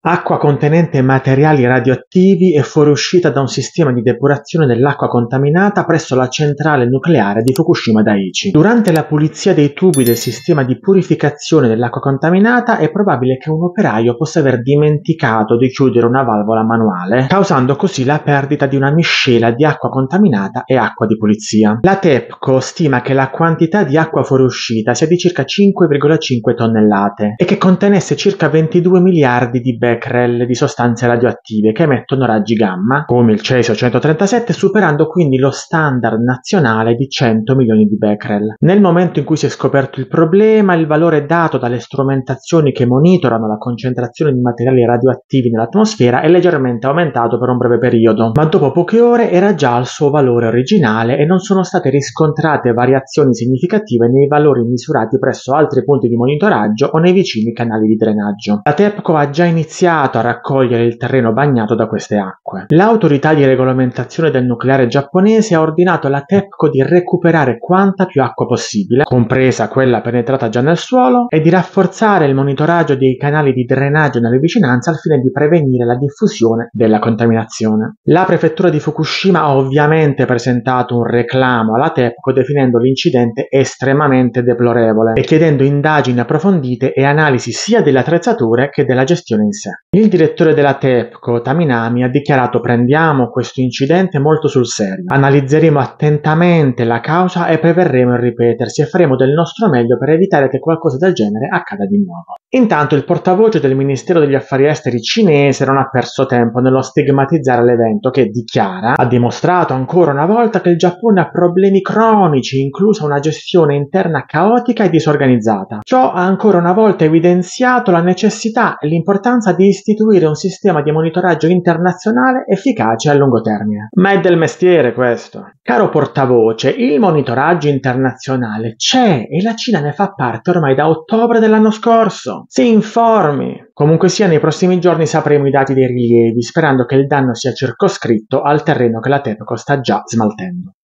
Acqua contenente materiali radioattivi e fuoriuscita da un sistema di depurazione dell'acqua contaminata presso la centrale nucleare di Fukushima Daiichi. Durante la pulizia dei tubi del sistema di purificazione dell'acqua contaminata è probabile che un operaio possa aver dimenticato di chiudere una valvola manuale, causando così la perdita di una miscela di acqua contaminata e acqua di pulizia. La TEPCO stima che la quantità di acqua fuoriuscita sia di circa 5,5 tonnellate e che contenesse circa 22 miliardi di beni becquerel di sostanze radioattive che emettono raggi gamma, come il cesio 137, superando quindi lo standard nazionale di 100 milioni di becquerel. Nel momento in cui si è scoperto il problema, il valore dato dalle strumentazioni che monitorano la concentrazione di materiali radioattivi nell'atmosfera è leggermente aumentato per un breve periodo, ma dopo poche ore era già al suo valore originale e non sono state riscontrate variazioni significative nei valori misurati presso altri punti di monitoraggio o nei vicini canali di drenaggio. La TEPCO ha già iniziato iniziato a raccogliere il terreno bagnato da queste acque. L'autorità di regolamentazione del nucleare giapponese ha ordinato alla TEPCO di recuperare quanta più acqua possibile, compresa quella penetrata già nel suolo, e di rafforzare il monitoraggio dei canali di drenaggio nelle vicinanze al fine di prevenire la diffusione della contaminazione. La prefettura di Fukushima ha ovviamente presentato un reclamo alla TEPCO definendo l'incidente estremamente deplorevole e chiedendo indagini approfondite e analisi sia delle attrezzature che della gestione in sé inglese. Il direttore della TEPCO, Taminami, ha dichiarato prendiamo questo incidente molto sul serio, analizzeremo attentamente la causa e preverremo il ripetersi e faremo del nostro meglio per evitare che qualcosa del genere accada di nuovo. Intanto il portavoce del Ministero degli Affari Esteri cinese non ha perso tempo nello stigmatizzare l'evento che dichiara ha dimostrato ancora una volta che il Giappone ha problemi cronici, inclusa una gestione interna caotica e disorganizzata. Ciò ha ancora una volta evidenziato la necessità e l'importanza di istituire un sistema di monitoraggio internazionale efficace a lungo termine. Ma è del mestiere questo. Caro portavoce, il monitoraggio internazionale c'è e la Cina ne fa parte ormai da ottobre dell'anno scorso si informi. Comunque sia, nei prossimi giorni sapremo i dati dei rilievi, sperando che il danno sia circoscritto al terreno che la Tepco sta già smaltendo.